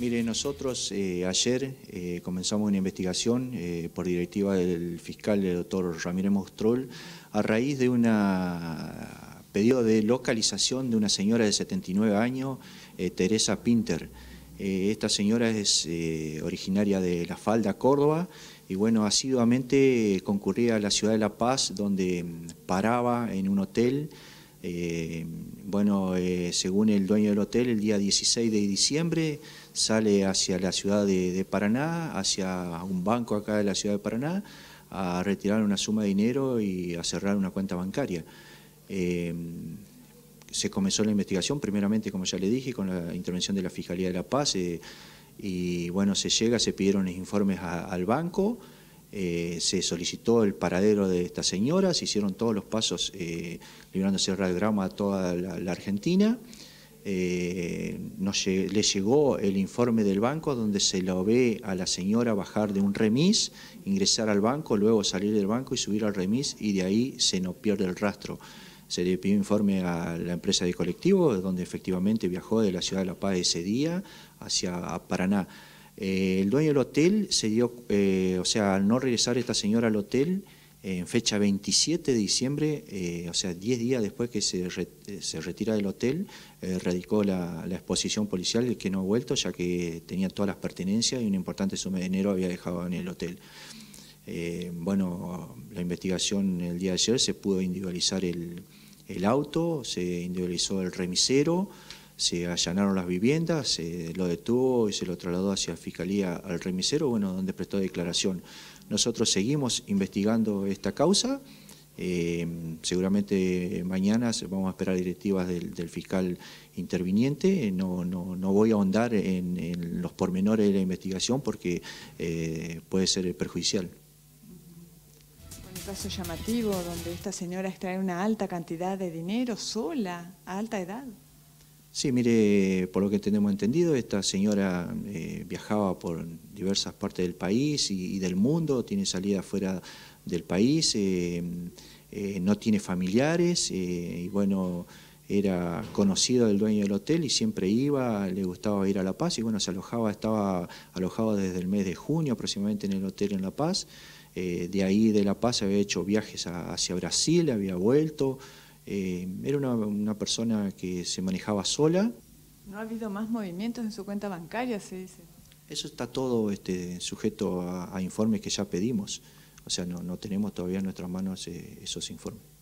Mire, nosotros eh, ayer eh, comenzamos una investigación eh, por directiva del fiscal, el doctor Ramírez Mostrol, a raíz de un pedido de localización de una señora de 79 años, Teresa Pinter. esta señora es originaria de La Falda, Córdoba, y bueno, asiduamente concurría a la ciudad de La Paz, donde mm, paraba en un hotel, eh, bueno, eh, según el dueño del hotel, el día 16 de diciembre sale hacia la ciudad de, Paraná, hacia un banco acá de la ciudad de Paraná, a retirar una suma de dinero y a cerrar una cuenta bancaria. Eh, se comenzó la investigación, primeramente, como ya le dije, con la intervención de la Fiscalía de la Paz, y bueno, se llega, se pidieron informes al banco, eh, se solicitó el paradero de esta señora, se hicieron todos los pasos eh, librándose el radiograma a toda la, Argentina. Eh, nos, le llegó el informe del banco donde se lo ve a la señora bajar de un remis, ingresar al banco, luego salir del banco y subir al remis y de ahí se nos pierde el rastro. Se le pidió informe a la empresa de colectivo, donde efectivamente viajó de la ciudad de La Paz ese día hacia Paraná. Eh, el dueño del hotel se dio, eh, o sea, al no regresar esta señora al hotel, en fecha 27 de diciembre, eh, o sea, 10 días después que se, retira del hotel, radicó la, exposición policial que no ha vuelto, ya que tenía todas las pertenencias y un importante suma de dinero había dejado en el hotel. bueno, la investigación el día de ayer se pudo individualizar el, el auto, se individualizó el remisero, se allanaron las viviendas, se lo detuvo y se lo trasladó hacia Fiscalía al remisero, bueno, donde prestó declaración. Nosotros seguimos investigando esta causa. Eh, seguramente mañana vamos a esperar directivas del, fiscal interviniente. No, no, voy a ahondar en, los pormenores de la investigación porque eh, puede ser perjudicial. Un caso llamativo donde esta señora extrae una alta cantidad de dinero sola a alta edad. Sí, mire, por lo que tenemos entendido, esta señora eh, viajaba por diversas partes del país y, del mundo, tiene salida fuera del país, eh, eh, no tiene familiares y bueno, era conocido del dueño del hotel y siempre iba, le gustaba ir a La Paz y bueno, se alojaba, estaba alojado desde el mes de junio aproximadamente en el hotel en La Paz. de ahí de La Paz había hecho viajes hacia Brasil, había vuelto. Eh, era una, persona que se manejaba sola. No ha habido más movimientos en su cuenta bancaria, se dice. Eso está todo este, sujeto a, informes que ya pedimos. O sea, no, tenemos todavía en nuestras manos eh, esos informes.